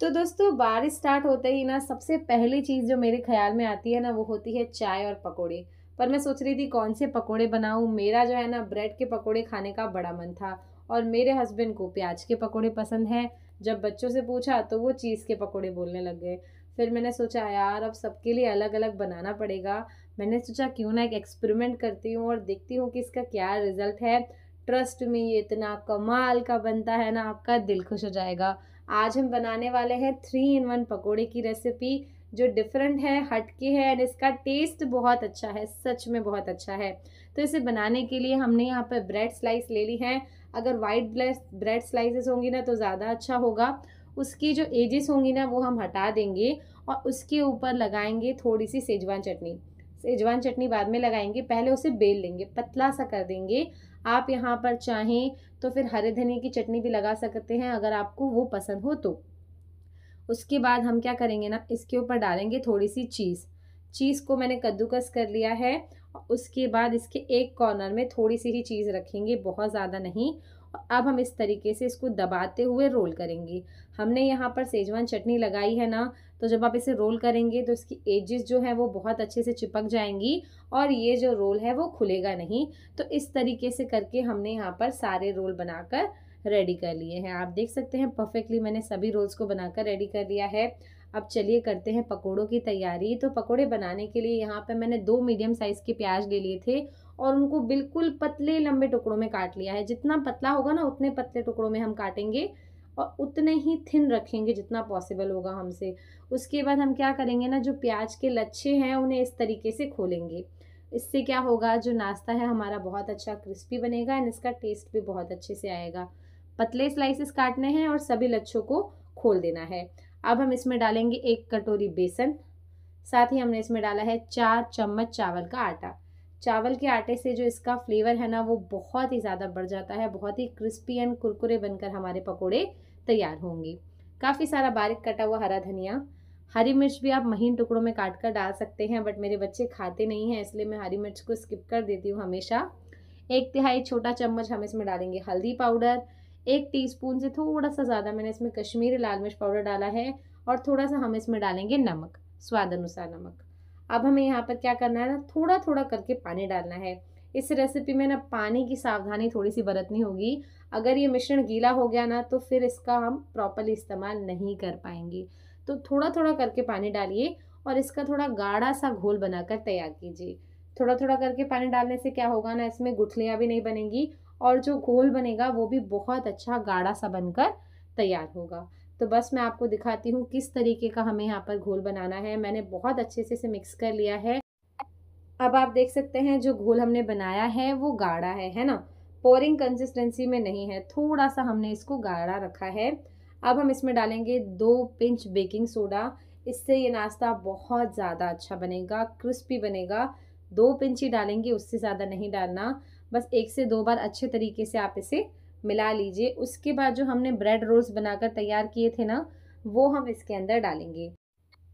तो दोस्तों बारिश स्टार्ट होते ही ना सबसे पहली चीज़ जो मेरे ख्याल में आती है ना वो होती है चाय और पकोड़े पर मैं सोच रही थी कौन से पकोड़े बनाऊँ मेरा जो है ना ब्रेड के पकोड़े खाने का बड़ा मन था और मेरे हस्बैंड को प्याज के पकोड़े पसंद हैं जब बच्चों से पूछा तो वो चीज़ के पकोड़े बोलने लग गए फिर मैंने सोचा यार अब सबके लिए अलग अलग बनाना पड़ेगा मैंने सोचा क्यों ना एक एक्सपेरिमेंट करती हूँ और देखती हूँ कि इसका क्या रिज़ल्ट है ट्रस्ट में ये इतना कमाल का बनता है ना आपका दिल खुश हो जाएगा आज हम बनाने वाले हैं थ्री इन वन पकोड़े की रेसिपी जो डिफरेंट है हटके है एंड इसका टेस्ट बहुत अच्छा है सच में बहुत अच्छा है तो इसे बनाने के लिए हमने यहाँ पर ब्रेड स्लाइस ले ली है अगर वाइट ब्रेड स्लाइसेस होंगी ना तो ज़्यादा अच्छा होगा उसकी जो एजेस होंगी ना वो हम हटा देंगे और उसके ऊपर लगाएंगे थोड़ी सी सेजवान चटनी सेजवान चटनी बाद में लगाएंगे पहले उसे बेल लेंगे पतला सा कर देंगे आप यहाँ पर चाहें तो फिर हरे धनी की चटनी भी लगा सकते हैं अगर आपको वो पसंद हो तो उसके बाद हम क्या करेंगे ना इसके ऊपर डालेंगे थोड़ी सी चीज़ चीज़ को मैंने कद्दूकस कर लिया है उसके बाद इसके एक कॉर्नर में थोड़ी सी ही चीज़ रखेंगे बहुत ज़्यादा नहीं अब हम इस तरीके से इसको दबाते हुए रोल करेंगे हमने यहाँ पर सेजवान चटनी लगाई है ना तो जब आप इसे रोल करेंगे तो इसकी एजेस जो है वो बहुत अच्छे से चिपक जाएंगी और ये जो रोल है वो खुलेगा नहीं तो इस तरीके से करके हमने यहाँ पर सारे रोल बनाकर रेडी कर लिए हैं आप देख सकते हैं परफेक्टली मैंने सभी रोल्स को बनाकर रेडी कर लिया है अब चलिए करते हैं पकोड़ों की तैयारी तो पकोड़े बनाने के लिए यहाँ पर मैंने दो मीडियम साइज़ के प्याज ले लिए थे और उनको बिल्कुल पतले लंबे टुकड़ों में काट लिया है जितना पतला होगा ना उतने पतले टुकड़ों में हम काटेंगे और उतने ही थिन रखेंगे जितना पॉसिबल होगा हमसे उसके बाद हम क्या करेंगे ना जो प्याज के लच्छे हैं उन्हें इस तरीके से खोलेंगे इससे क्या होगा जो नाश्ता है हमारा बहुत अच्छा क्रिस्पी बनेगा एंड इसका टेस्ट भी बहुत अच्छे से आएगा पतले स्लाइसेस काटने हैं और सभी लच्छों को खोल देना है अब हम इसमें डालेंगे एक कटोरी बेसन साथ ही हमने इसमें डाला है चार चम्मच चावल का आटा चावल के आटे से जो इसका फ्लेवर है ना वो बहुत ही ज़्यादा बढ़ जाता है बहुत ही क्रिस्पी एंड कुरकुरे बनकर हमारे पकोड़े तैयार होंगी काफ़ी सारा बारीक कटा हुआ हरा धनिया हरी मिर्च भी आप महीन टुकड़ों में काट कर डाल सकते हैं बट मेरे बच्चे खाते नहीं हैं इसलिए मैं हरी मिर्च को स्किप कर देती हूँ हमेशा एक तिहाई छोटा चम्मच हम इसमें डालेंगे हल्दी पाउडर एक टीस्पून से थोड़ा सा ज़्यादा मैंने इसमें कश्मीरी लाल मिर्च पाउडर डाला है और थोड़ा सा हम इसमें डालेंगे नमक स्वाद अनुसार नमक अब हमें यहाँ पर क्या करना है ना थोड़ा थोड़ा करके पानी डालना है इस रेसिपी में ना पानी की सावधानी थोड़ी सी बरतनी होगी अगर ये मिश्रण गीला हो गया ना तो फिर इसका हम प्रॉपरली इस्तेमाल नहीं कर पाएंगे तो थोड़ा थोड़ा करके पानी डालिए और इसका थोड़ा गाढ़ा सा घोल बनाकर तैयार कीजिए थोड़ा थोड़ा करके पानी डालने से क्या होगा ना इसमें गुठलियाँ भी नहीं बनेंगी और जो घोल बनेगा वो भी बहुत अच्छा गाढ़ा सा बनकर तैयार होगा तो बस मैं आपको दिखाती हूँ किस तरीके का हमें यहाँ पर घोल बनाना है मैंने बहुत अच्छे से इसे मिक्स कर लिया है अब आप देख सकते हैं जो घोल हमने बनाया है वो गाढ़ा है है ना पोरिंग कंसिस्टेंसी में नहीं है थोड़ा सा हमने इसको गाढ़ा रखा है अब हम इसमें डालेंगे दो पिंच बेकिंग सोडा इससे ये नाश्ता बहुत ज़्यादा अच्छा बनेगा क्रिस्पी बनेगा दो पिंच ही डालेंगे उससे ज़्यादा नहीं डालना बस एक से दो बार अच्छे तरीके से आप इसे मिला लीजिए उसके बाद जो हमने ब्रेड रोल्स बनाकर तैयार किए थे ना वो हम इसके अंदर डालेंगे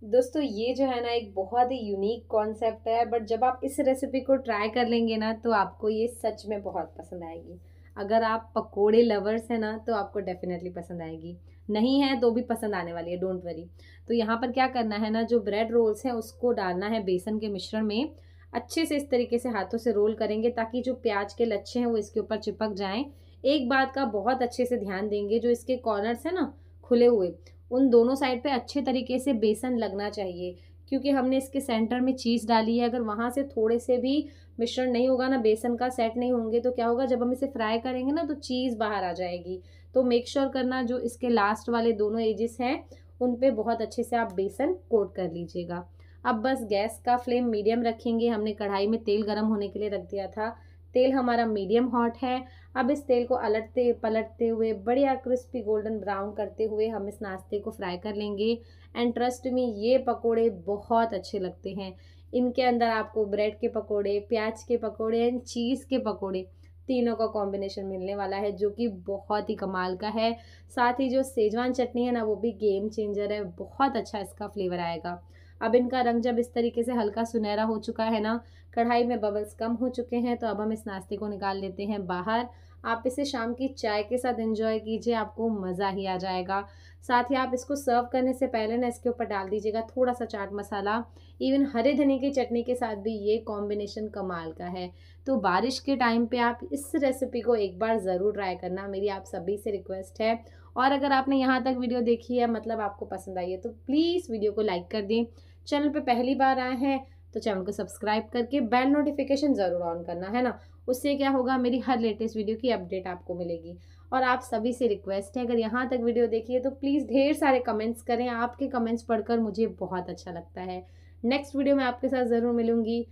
दोस्तों ये जो है ना एक बहुत ही यूनिक कॉन्सेप्ट है बट जब आप इस रेसिपी को ट्राई कर लेंगे ना तो आपको ये सच में बहुत पसंद आएगी अगर आप पकोड़े लवर्स हैं ना तो आपको डेफिनेटली पसंद आएगी नहीं है तो भी पसंद आने वाली है डोंट वरी तो यहाँ पर क्या करना है ना जो ब्रेड रोल्स हैं उसको डालना है बेसन के मिश्रण में अच्छे से इस तरीके से हाथों से रोल करेंगे ताकि जो प्याज के लच्छे हैं वो इसके ऊपर चिपक जाएँ एक बात का बहुत अच्छे से ध्यान देंगे जो इसके कॉर्नर्स हैं ना खुले हुए उन दोनों साइड पे अच्छे तरीके से बेसन लगना चाहिए क्योंकि हमने इसके सेंटर में चीज़ डाली है अगर वहाँ से थोड़े से भी मिश्रण नहीं होगा ना बेसन का सेट नहीं होंगे तो क्या होगा जब हम इसे फ्राई करेंगे ना तो चीज़ बाहर आ जाएगी तो मेक श्योर sure करना जो इसके लास्ट वाले दोनों एजेस हैं उन पर बहुत अच्छे से आप बेसन कोट कर लीजिएगा अब बस गैस का फ्लेम मीडियम रखेंगे हमने कढ़ाई में तेल गर्म होने के लिए रख दिया था तेल हमारा मीडियम हॉट है अब इस तेल को अलटते पलटते हुए बढ़िया क्रिस्पी गोल्डन ब्राउन करते हुए हम इस नाश्ते को फ्राई कर लेंगे एंड ट्रस्ट में ये पकोड़े बहुत अच्छे लगते हैं इनके अंदर आपको ब्रेड के पकोड़े प्याज के पकोड़े एंड चीज़ के पकोड़े तीनों का कॉम्बिनेशन मिलने वाला है जो कि बहुत ही कमाल का है साथ ही जो सेजवान चटनी है ना वो भी गेम चेंजर है बहुत अच्छा इसका फ्लेवर आएगा अब इनका रंग जब इस तरीके से हल्का सुनहरा हो चुका है ना कढ़ाई में बबल्स कम हो चुके हैं तो अब हम इस नाश्ते को निकाल लेते हैं बाहर आप इसे शाम की चाय के साथ एंजॉय कीजिए आपको मज़ा ही आ जाएगा साथ ही आप इसको सर्व करने से पहले ना इसके ऊपर डाल दीजिएगा थोड़ा सा चाट मसाला इवन हरे धने की चटनी के साथ भी ये कॉम्बिनेशन कमाल का है तो बारिश के टाइम पे आप इस रेसिपी को एक बार ज़रूर ट्राई करना मेरी आप सभी से रिक्वेस्ट है और अगर आपने यहाँ तक वीडियो देखी है मतलब आपको पसंद आई है तो प्लीज़ वीडियो को लाइक कर दें चैनल पर पहली बार आए हैं तो चैनल को सब्सक्राइब करके बेल नोटिफिकेशन ज़रूर ऑन करना है ना उससे क्या होगा मेरी हर लेटेस्ट वीडियो की अपडेट आपको मिलेगी और आप सभी से रिक्वेस्ट है अगर यहाँ तक वीडियो देखिए तो प्लीज़ ढेर सारे कमेंट्स करें आपके कमेंट्स पढ़कर मुझे बहुत अच्छा लगता है नेक्स्ट वीडियो में आपके साथ ज़रूर मिलूँगी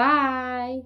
बाय